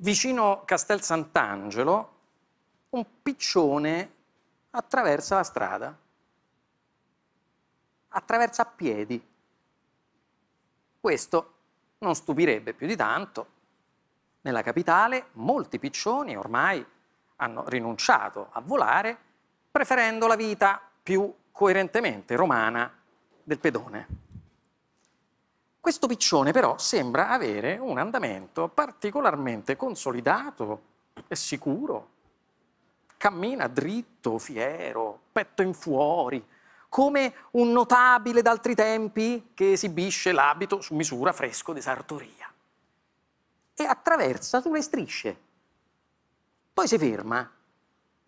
vicino Castel Sant'Angelo, un piccione attraversa la strada, attraversa a piedi. Questo non stupirebbe più di tanto. Nella capitale molti piccioni ormai hanno rinunciato a volare, preferendo la vita più coerentemente romana del pedone. Questo piccione però sembra avere un andamento particolarmente consolidato e sicuro. Cammina dritto, fiero, petto in fuori, come un notabile d'altri tempi che esibisce l'abito su misura fresco di sartoria. E attraversa sulle strisce. Poi si ferma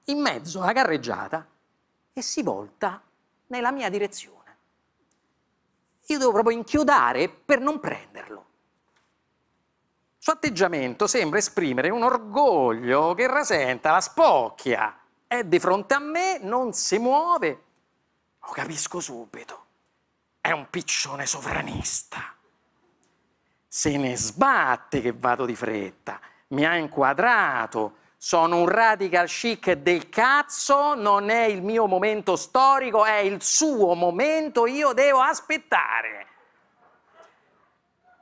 in mezzo alla carreggiata e si volta nella mia direzione io devo proprio inchiodare per non prenderlo. Il suo atteggiamento sembra esprimere un orgoglio che rasenta la spocchia. È di fronte a me, non si muove. Lo capisco subito. È un piccione sovranista. Se ne sbatte che vado di fretta. Mi ha inquadrato, sono un radical chic del cazzo, non è il mio momento storico, è il suo momento, io devo aspettare.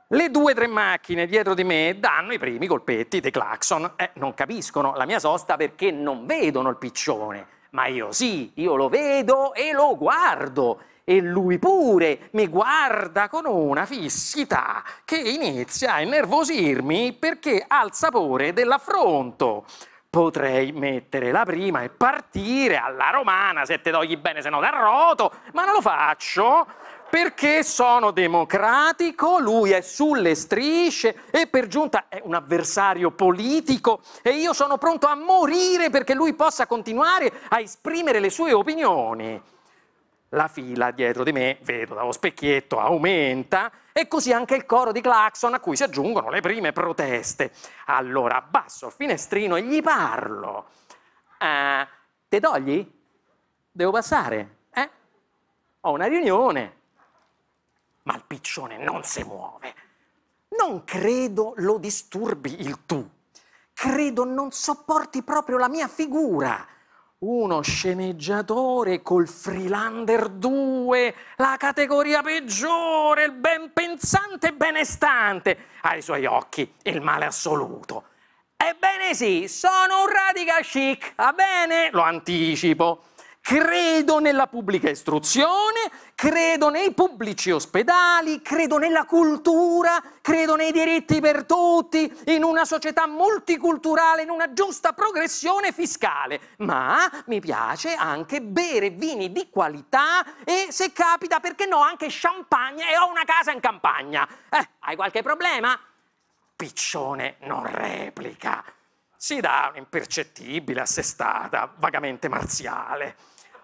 Le due o tre macchine dietro di me danno i primi colpetti dei clacson, eh, non capiscono la mia sosta perché non vedono il piccione, ma io sì, io lo vedo e lo guardo e lui pure mi guarda con una fissità che inizia a innervosirmi perché ha il sapore dell'affronto. Potrei mettere la prima e partire alla romana se te togli bene, se no t'arroto, ma non lo faccio perché sono democratico, lui è sulle strisce e per giunta è un avversario politico e io sono pronto a morire perché lui possa continuare a esprimere le sue opinioni la fila dietro di me, vedo dallo specchietto, aumenta e così anche il coro di Claxon a cui si aggiungono le prime proteste. Allora abbasso il finestrino e gli parlo. Eh, te togli? Devo passare? Eh? Ho una riunione. Ma il piccione non si muove. Non credo lo disturbi il tu. Credo non sopporti proprio la mia figura uno sceneggiatore col Freelander 2, la categoria peggiore, il ben pensante e benestante, ai suoi occhi il male assoluto. Ebbene sì, sono un radica chic, va bene? Lo anticipo. Credo nella pubblica istruzione, credo nei pubblici ospedali, credo nella cultura, credo nei diritti per tutti, in una società multiculturale, in una giusta progressione fiscale. Ma mi piace anche bere vini di qualità e se capita, perché no, anche champagne e ho una casa in campagna. Eh, hai qualche problema? Piccione non replica si dà un'impercettibile, assestata, vagamente marziale.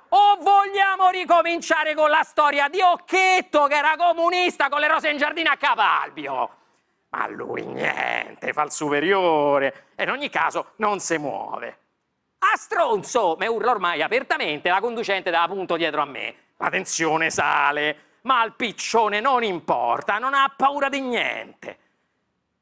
O vogliamo ricominciare con la storia di Occhetto che era comunista con le rose in giardino a Capalbio? Ma lui niente, fa il superiore e in ogni caso non si muove. A stronzo, me urla ormai apertamente la conducente dava punto dietro a me. La tensione sale, ma al piccione non importa, non ha paura di niente.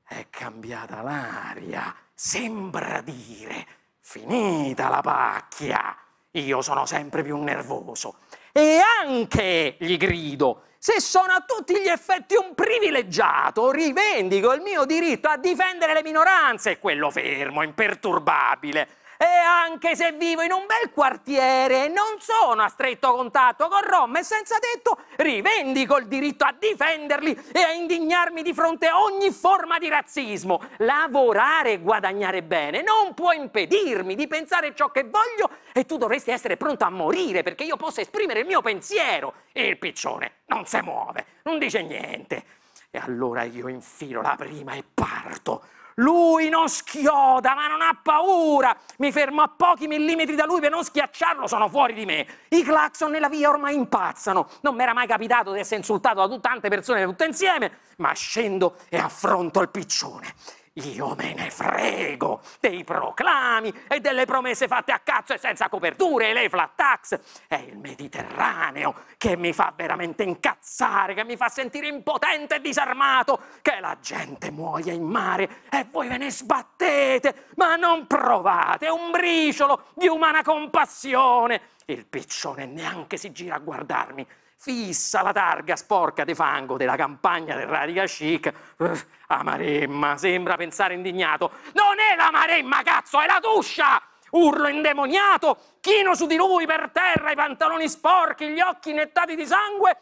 È cambiata l'aria sembra dire, finita la pacchia, io sono sempre più nervoso. E anche, gli grido, se sono a tutti gli effetti un privilegiato, rivendico il mio diritto a difendere le minoranze, E quello fermo, imperturbabile e anche se vivo in un bel quartiere e non sono a stretto contatto con Roma e senza tetto, rivendico il diritto a difenderli e a indignarmi di fronte a ogni forma di razzismo. Lavorare e guadagnare bene non può impedirmi di pensare ciò che voglio e tu dovresti essere pronto a morire perché io possa esprimere il mio pensiero. E il piccione non si muove, non dice niente. E allora io infilo la prima e parto lui non schioda, ma non ha paura. Mi fermo a pochi millimetri da lui per non schiacciarlo, sono fuori di me. I clacson nella via ormai impazzano. Non mi era mai capitato di essere insultato da tante persone tutte insieme, ma scendo e affronto il piccione. Io me ne frego dei proclami e delle promesse fatte a cazzo e senza coperture e le flat tax. È il Mediterraneo che mi fa veramente incazzare, che mi fa sentire impotente e disarmato, che la gente muoia in mare e voi ve ne sbattete, ma non provate un briciolo di umana compassione. Il piccione neanche si gira a guardarmi fissa la targa sporca di fango della campagna del Radica chic. Uff, eh, Maremma, sembra pensare indignato. Non è la Maremma, cazzo, è la Tuscia! Urlo indemoniato, chino su di lui per terra, i pantaloni sporchi, gli occhi nettati di sangue.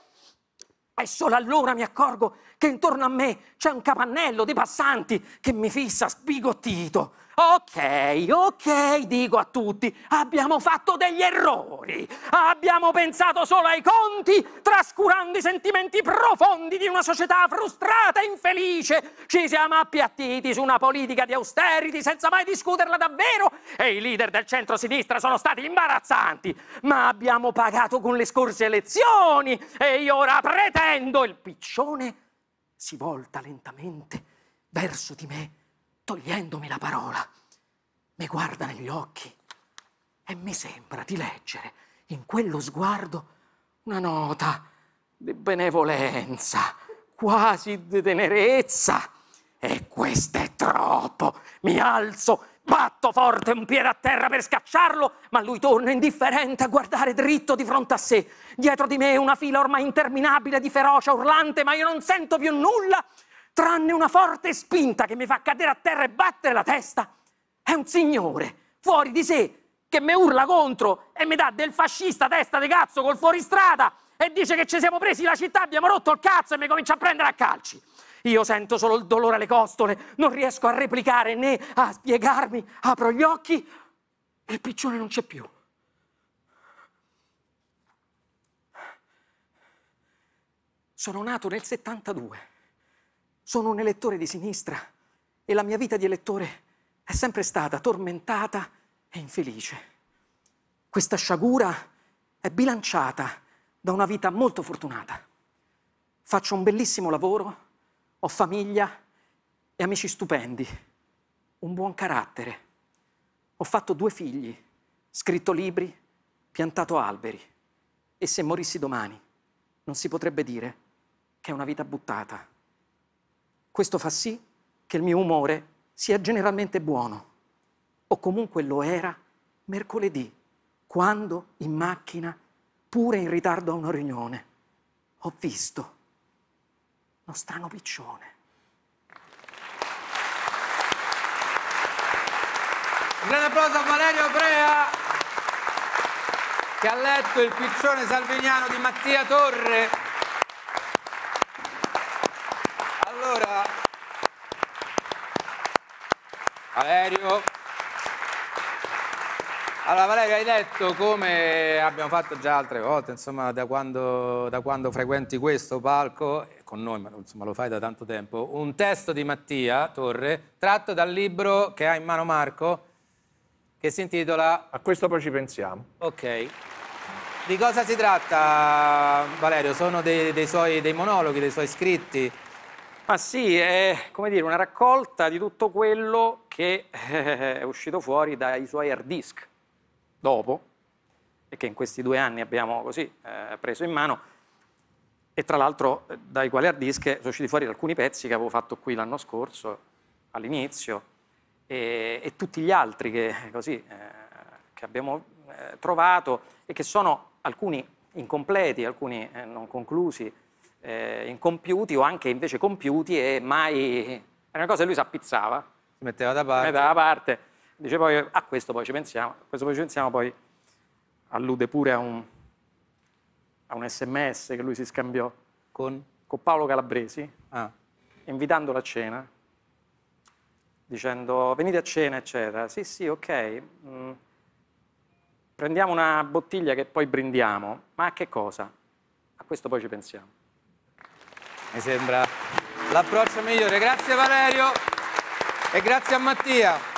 E solo allora mi accorgo che intorno a me c'è un capannello di passanti che mi fissa sbigottito. Ok, ok, dico a tutti, abbiamo fatto degli errori, abbiamo pensato solo ai conti, trascurando i sentimenti profondi di una società frustrata e infelice, ci siamo appiattiti su una politica di austerity senza mai discuterla davvero e i leader del centro-sinistra sono stati imbarazzanti, ma abbiamo pagato con le scorse elezioni e io ora pretendo il piccione si volta lentamente verso di me togliendomi la parola, mi guarda negli occhi e mi sembra di leggere in quello sguardo una nota di benevolenza, quasi di tenerezza. E questo è troppo. Mi alzo, batto forte un piede a terra per scacciarlo, ma lui torna indifferente a guardare dritto di fronte a sé. Dietro di me una fila ormai interminabile di ferocia urlante, ma io non sento più nulla tranne una forte spinta che mi fa cadere a terra e battere la testa, è un signore fuori di sé che mi urla contro e mi dà del fascista testa di cazzo col fuoristrada e dice che ci siamo presi la città, abbiamo rotto il cazzo e mi comincia a prendere a calci. Io sento solo il dolore alle costole, non riesco a replicare né a spiegarmi, apro gli occhi e il piccione non c'è più. Sono nato nel 72. Sono un elettore di sinistra e la mia vita di elettore è sempre stata tormentata e infelice. Questa sciagura è bilanciata da una vita molto fortunata. Faccio un bellissimo lavoro, ho famiglia e amici stupendi, un buon carattere. Ho fatto due figli, scritto libri, piantato alberi. E se morissi domani, non si potrebbe dire che è una vita buttata. Questo fa sì che il mio umore sia generalmente buono, o comunque lo era mercoledì, quando in macchina, pure in ritardo a una riunione, ho visto uno strano piccione. Un grande applauso a Valerio Brea che ha letto il piccione salviniano di Mattia Torre. Valerio. Allora Valerio hai detto come abbiamo fatto già altre volte, insomma da quando, da quando frequenti questo palco, con noi ma insomma, lo fai da tanto tempo, un testo di Mattia Torre tratto dal libro che ha in mano Marco che si intitola... A questo poi ci pensiamo. Ok. Di cosa si tratta Valerio? Sono dei, dei suoi dei monologhi, dei suoi scritti? Ma sì, è come dire, una raccolta di tutto quello che eh, è uscito fuori dai suoi hard disk dopo e che in questi due anni abbiamo così eh, preso in mano e tra l'altro eh, dai quali hard disk sono usciti fuori alcuni pezzi che avevo fatto qui l'anno scorso all'inizio e, e, tutti gli altri che, così, eh, che abbiamo eh, trovato e che sono alcuni incompleti, alcuni eh, non conclusi, incompiuti o anche invece compiuti e mai... Era una cosa che lui si appizzava, si metteva da parte. Metteva da parte. Dice poi, a questo poi ci pensiamo, a questo poi ci pensiamo, poi allude pure a un, a un sms che lui si scambiò con, con Paolo Calabresi, ah. invitandolo a cena, dicendo venite a cena, eccetera. Sì, sì, ok, mm. prendiamo una bottiglia che poi brindiamo, ma a che cosa? A questo poi ci pensiamo. Mi sembra l'approccio migliore. Grazie Valerio. E grazie a Mattia.